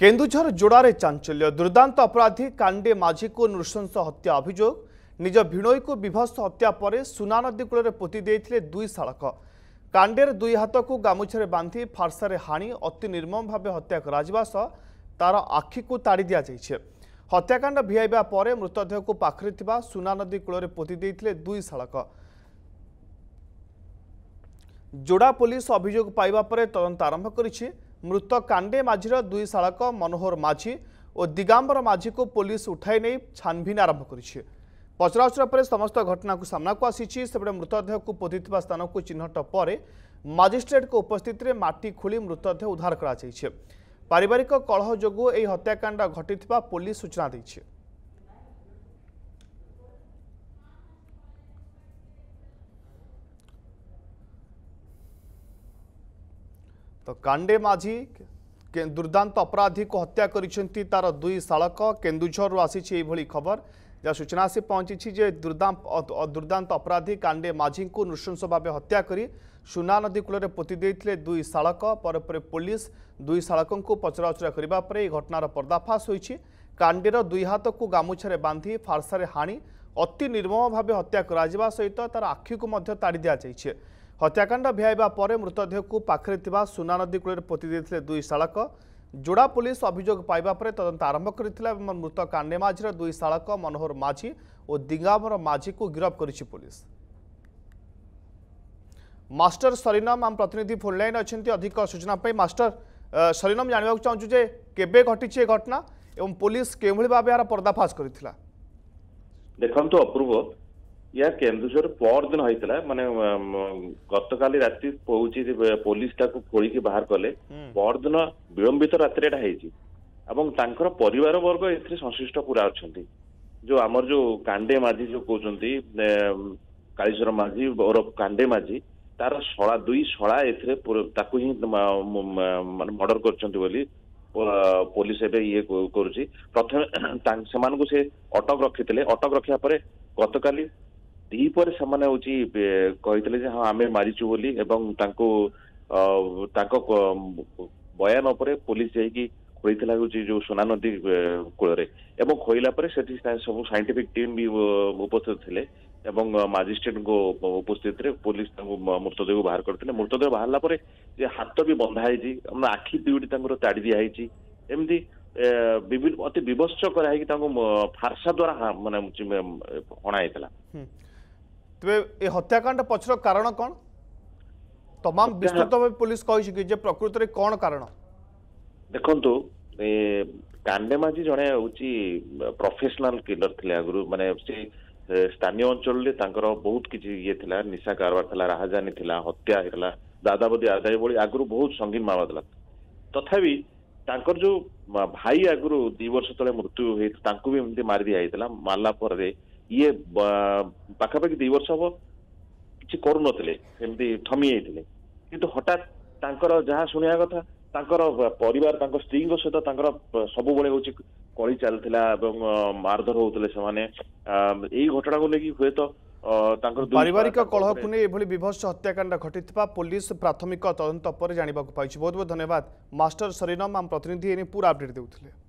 কেন্দুঝর যোড়ারে চাঞ্চল্য দুর্দান্ত অপরাধী কাণ্ডে মাঝিকু নৃশংস হত্যা অভিযোগ নিজ ভিণইকু বিভৎস হত্যা পরে সুনা নদী কূলের পোতি দিয়ে দুই শাড়ক কাণ্ডের দুই হাতকু গামুছার বাঁধি ফার্সারে হাণি অতি নির্মম ভাবে হত্যা করা সহ তার আখিকু তাড়ি দিয়েছে হত্যাকাণ্ড ভিয়াইবা পরে মৃতদেহকু পাখে থাকা সুনা নদী কূলের পোতি দিয়ে দুই শাড়ক যোড়া পুলিশ অভিযোগ পাইবা পরে তদন্ত আরম্ভ করেছে ମୃତ କାଣ୍ଡେ ମାଝିର ଦୁଇ ଶାଳକ ମନୋହର ମାଝି ଓ ଦିଗାମ୍ବର ମାଝିକୁ ପୋଲିସ ଉଠାଇ ନେଇ ଛାନଭିନ ଆରମ୍ଭ କରିଛି ପଚରାଉଚରା ପରେ ସମସ୍ତ ଘଟଣାକୁ ସାମ୍ନାକୁ ଆସିଛି ସେପଟେ ମୃତଦେହକୁ ପୋତିଥିବା ସ୍ଥାନକୁ ଚିହ୍ନଟ ପରେ ମାଜିଷ୍ଟ୍ରେଟଙ୍କ ଉପସ୍ଥିତିରେ ମାଟି ଖୋଳି ମୃତଦେହ ଉଦ୍ଧାର କରାଯାଇଛି ପାରିବାରିକ କଳହ ଯୋଗୁଁ ଏହି ହତ୍ୟାକାଣ୍ଡ ଘଟିଥିବା ପୋଲିସ ସୂଚନା ଦେଇଛି তো କାଣ୍ଡେ ମାଝୀ ଦୁର୍ଦ୍ଦାନ୍ତ ଅପରାଧୀକୁ ହତ୍ୟା କରିଛନ୍ତି ତାର ଦୁଇ ଶାଳକ କେନ୍ଦୁଝରରୁ ଆସିଛି ଏଇଭଳି ଖବର যা সূচনা আসি পৌঁছিছি যে দুর্দান্ত দুর্দান্ত অপরাধী কাণ্ডে মাঝিঙ্কু নৃশংস ভাবে হত্যা করে সুনা নদী কূলরে পোতি দিয়ে দুই শাড়ক পরপরে পুলিশ দুই শাড়কু পচরাউচরা করা পরে এই ঘটনার পর্দাফাশ হয়েছে কাণ্ডের দুই হাতকু গামুছার বাঁধি ফার্সারে হাণি অতি নির্মম ভাবে হত্যা করা সহ তার আখিকু তাড়ি দিয়া যাইছে ହତ୍ୟାକାଣ୍ଡ ଭିଆଇବା ପରେ ମୃତଦେହକୁ ପାଖରେ ଥିବା ସୁନା ନଦୀ କୂଳରେ ପୋତି ଦେଇଥିଲେ ଦୁଇ ଶାଳକ ଯୋଡ଼ା ପୁଲିସ୍ ଅଭିଯୋଗ ପାଇବା ପରେ ତଦନ୍ତ ଆରମ୍ଭ କରିଥିଲା ଏବଂ ମୃତ କାଣ୍ଡେ ମାଝିର ଦୁଇ ଶାଳକ ମନୋହର ମାଝି ଓ ଦିଗାମର ମାଝିକୁ ଗିରଫ କରିଛି ପୁଲିସ୍ ମାଷ୍ଟର ସରିନମ୍ ଆମ ପ୍ରତିନିଧି ଫୋନ୍ଲାଇନ୍ ଅଛନ୍ତି ଅଧିକ ସୂଚନା ପାଇଁ ମାଷ୍ଟର ସରିନମ୍ ଜାଣିବାକୁ ଚାହୁଁଛୁ ଯେ କେବେ ଘଟିଛି ଏ ଘଟଣା ଏବଂ ପୋଲିସ କେଉଁଭଳି ଭାବେ ଏହାର ପର୍ଦ୍ଦାଫାସ କରିଥିଲା ଦେଖନ୍ତୁ ୟା କେନ୍ଦୁଝର ପରଦିନ ହେଇଥିଲା ମାନେ ଗତକାଲି ରାତି ପହଞ୍ଚି ପୋଲିସ ତାକୁ ଖୋଳିକି ବାହାର କଲେ ପରଦିନ ବିଳମ୍ବିତ ରାତିରେ ଏଇଟା ହେଇଛି ଏବଂ ତାଙ୍କର ପରିବାର ବର୍ଗ ଏଥିରେ ସଂଶ୍ଳିଷ୍ଟ ପୁରା ଅଛନ୍ତି ଯୋଉ ଆମର ଯୋଉ କାଣ୍ଡେ ମାଝି ଯୋଉ କହୁଛନ୍ତି କାଳେଶ୍ୱର ମାଝି ଓରଫ କାଣ୍ଡେ ମାଝି ତାର ଶଳା ଦୁଇ ଶଳା ଏଥିରେ ତାକୁ ହିଁ ମାନେ ମର୍ଡର କରିଛନ୍ତି ବୋଲି ପୋଲିସ ଏବେ ଇଏ କରୁଛି ପ୍ରଥମେ ସେମାନଙ୍କୁ ସେ ଅଟକ ରଖିଥିଲେ ଅଟକ ରଖିବା ପରେ ଗତକାଲି দ্বিপরে ସେମାନେ ହଉଛି କହିଥିଲେ ଯେ ହଁ ଆମେ ମାରିଛୁ ବୋଲି ଏବଂ ତାଙ୍କୁ ତାଙ୍କ ବୟାନ ଉପରେ ପୋଲିସ ଯାଇକି ଖୋଳିଥିଲା ହେଉଛି ଯୋଉ ସୁନା ନଦୀ କୂଳରେ ଏବଂ ଖୋଳିଲା ପରେ ସେଠି ସବୁ ସାଇଣ୍ଟିଫିକ ଟିମ୍ ବି ଉପସ୍ଥିତ ଥିଲେ ଏବଂ ମାଜିଷ୍ଟ୍ରେଟଙ୍କ ଉପସ୍ଥିତିରେ ପୋଲିସ ତାଙ୍କୁ ମୃତଦେହକୁ ବାହାର କରିଥିଲେ ମୃତଦେହ ବାହାରିଲା ପରେ ଯେ ହାତ ବି ବନ୍ଧା ହେଇଛି ଆଖି ଦୁଇଟି ତାଙ୍କର ତାଡ଼ି ଦିଆ ହେଇଛି ଏମିତି ଅତି ବିଭତ୍ସ କରାହେଇକି ତାଙ୍କୁ ଫାର୍ସା ଦ୍ୱାରା ମାନେ ହଣା ହେଇଥିଲା তবে এ হত্যাকাণ্ড পছর কারণ কোণ তমাম বিস্তৃত ভাবে পুলিশ কইছে কি যে প্রকৃতরে কোন কারণ দেখন্তু ଏ କାଣ୍ଡେମାଝି ଜଣେ ହେଉଛି ପ୍ରଫେସନାଲ କିଲର ଥିଲେ ଆଗରୁ ମାନେ ସେ ସ୍ଥାନୀୟ ଅଞ୍ଚଳରେ ତାଙ୍କର ବହୁତ କିଛି ଇଏ ଥିଲା ନିଶା କାରବାର ଥିଲା ରାହାଜାନୀ ଥିଲା ହତ୍ୟା ହେଇଥିଲା ଦାଦାବଦୀ ଆଦାୟ ଭଳି ଆଗରୁ ବହୁତ ସଙ୍ଗୀନ ମାମଲା ଥିଲା ତଥାପି ତାଙ୍କର ଯୋଉ ଭାଇ ଆଗରୁ ଦୁଇ ବର୍ଷ ତଳେ ମୃତ୍ୟୁ ହେଇଥିଲା ତାଙ୍କୁ ବି ଏମିତି ମାରି ଦିଆହେଇଥିଲା ମାରିଲା ପରେ ଇଏ ପାଖାପାଖି ଦୁଇ ବର୍ଷ ହବ କିଛି କରୁନଥିଲେ ଏମିତି ଥମି ଯାଇଥିଲେ କିନ୍ତୁ ହଠାତ୍ ତାଙ୍କର ଯାହା ଶୁଣିବା କଥା ତାଙ୍କର ପରିବାର ତାଙ୍କ ସ୍ତ୍ରୀଙ୍କ ସହିତ ତାଙ୍କର ସବୁବେଳେ ହଉଛି କଳି ଚାଲିଥିଲା ଏବଂ ମାରଧର ହଉଥିଲେ ସେମାନେ ଏଇ ଘଟଣାକୁ ନେଇକି ହୁଏତ ତାଙ୍କର ପାରିବାରିକ କଳହକୁ ନେଇ ଏଭଳି ବିଭତ୍ସ ହତ୍ୟାକାଣ୍ଡ ଘଟିଥିବା ପୋଲିସ ପ୍ରାଥମିକ ତଦନ୍ତ ପରେ ଜାଣିବାକୁ ପାଇଛି ବହୁତ ବହୁତ ଧନ୍ୟବାଦ ମାଷ୍ଟର ସରିନମ ଆମ ପ୍ରତିନିଧି ଏନେ ପୁରା ଅପଡେଟ୍ ଦେଉଥିଲେ